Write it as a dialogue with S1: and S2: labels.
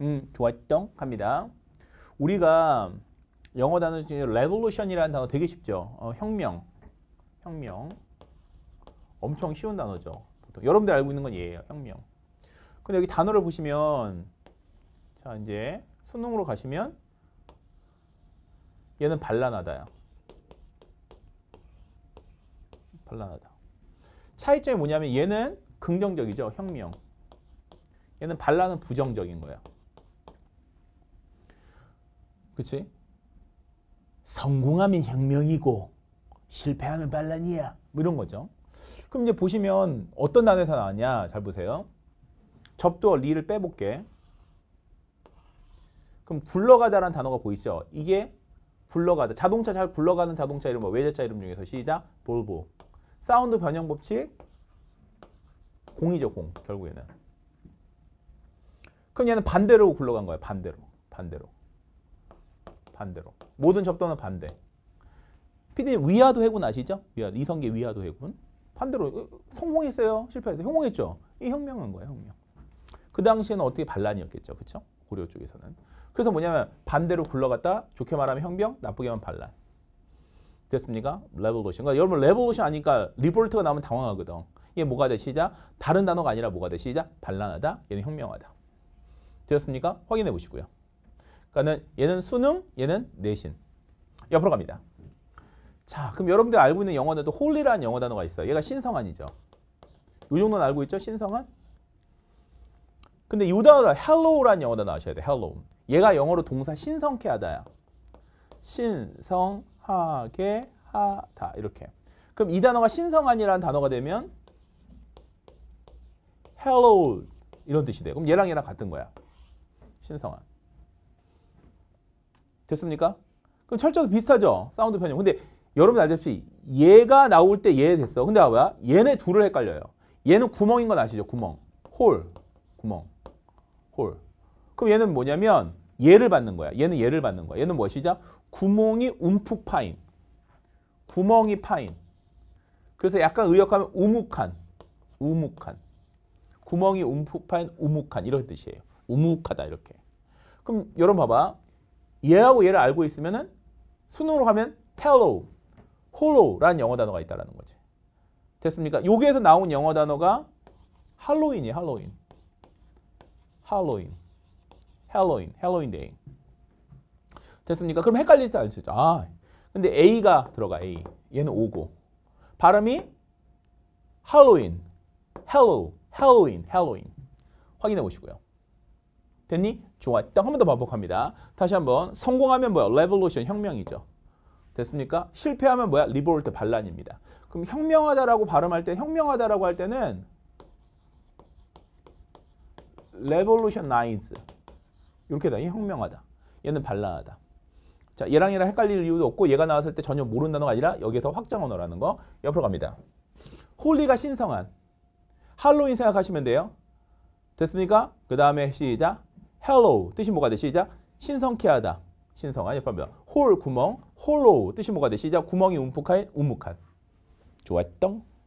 S1: 음, 좋았던 합니다. 우리가 영어 단어 중에 revolution이라는 단어 되게 쉽죠. 어, 혁명, 혁명. 엄청 쉬운 단어죠. 보통 여러분들 알고 있는 건 얘예요. 혁명. 근데 여기 단어를 보시면 자 이제 수능으로 가시면 얘는 반란하다야. 반란하다. 차이점이 뭐냐면 얘는 긍정적이죠. 혁명. 얘는 반란은 부정적인 거야. 그치? 성공하면 혁명이고 실패하면 반란이야. 뭐 이런 거죠. 그럼 이제 보시면 어떤 단에서 나왔냐. 잘 보세요. 접두어 리를 빼볼게. 그럼 굴러가다라는 단어가 보이죠? 이게 굴러가다. 자동차 잘 굴러가는 자동차 이름, 뭐 외제차 이름 중에서 시작. 볼보. 사운드 변형 법칙. 공이죠, 공. 결국에는. 그럼 얘는 반대로 굴러간 거야. 반대로. 반대로. 반대로. 모든 접도는 반대. p d 님 위아도 해군 아시죠? 위아도, 이성계 위아도 해군. 반대로 어, 성공했어요. 실패했어요. 성공했죠. 이 혁명한 거예요. 혁명. 그 당시에는 어떻게 반란이었겠죠. 그쵸 고려 쪽에서는. 그래서 뭐냐면 반대로 굴러갔다. 좋게 말하면 혁명, 나쁘게 말하면 반란. 됐습니까? 레볼루션. 그러니까 여러분 레볼루션 아니까 리볼트가 나오면 당황하거든. 이게 뭐가 돼? 시작. 다른 단어가 아니라 뭐가 돼? 시작. 반란하다. 얘는 혁명하다. 되었습니까? 확인해 보시고요. 그러니까는 얘는 수능, 얘는 내신. 옆으로 갑니다. 자, 그럼 여러분들 알고 있는 영어에도 홀리라는 영어 단어가 있어요. 얘가 신성한이죠. 이 정도는 알고 있죠? 신성한? 근데 이 단어, hello라는 영어 단어 아셔야 돼. hello. 얘가 영어로 동사 신성케 하다야. 신성하게 하다. 이렇게. 그럼 이 단어가 신성한이라는 단어가 되면 hello 이런 뜻이 돼 그럼 얘랑 얘랑 같은 거야. 신성한. 됐습니까? 그럼 철자도 비슷하죠? 사운드 변형. 근데 여러분 알다시피 얘가 나올 때 얘 됐어. 근데 뭐야? 얘네 둘을 헷갈려요. 얘는 구멍인 건 아시죠? 구멍. 홀. 구멍. 홀. 그럼 얘는 뭐냐면 얘를 받는 거야. 얘는 얘를 받는 거야. 얘는 무엇이죠? 구멍이 움푹 파인. 구멍이 파인. 그래서 약간 의역하면 우묵한. 우묵한. 구멍이 움푹 파인 우묵한 이런 뜻이에요. 우묵하다 이렇게. 그럼 여러분 봐봐. 얘하고 얘를 알고 있으면은 수으로 가면 fellow, hollow라는 영어 단어가 있다라는 거지. 됐습니까? 여기에서 나온 영어 단어가 할로윈이에 할로윈. 할로윈. 할로윈. 할로윈 데이. 됐습니까? 그럼 헷갈리지 않으시죠? 아, 근데 A가 들어가, A. 얘는 오고. 발음이 할로윈, 헬로, 할로윈, 할로윈. 확인해 보시고요. 됐니? 좋았다. 한 번 더 반복합니다. 다시 한번 성공하면 뭐야? 레볼루션, 혁명이죠. 됐습니까? 실패하면 뭐야? 리볼트, 반란입니다. 그럼 혁명하다라고 발음할 때, 혁명하다라고 할 때는 revolutionize 이렇게 되니 혁명하다. 얘는 반란하다. 자, 얘랑 얘랑 헷갈릴 이유도 없고 얘가 나왔을 때 전혀 모르는 단어가 아니라 여기서 확장 언어라는 거 옆으로 갑니다. 홀리가 신성한 할로윈 생각하시면 돼요. 됐습니까? 그 다음에 시작. hello 뜻이 뭐가 돼? 시작. 신성케 하다. 신성한 옆합니다. 홀 구멍, 홀로 l 뜻이 뭐가 돼? 시작. 구멍이 움푹한, 우묵한. 좋았던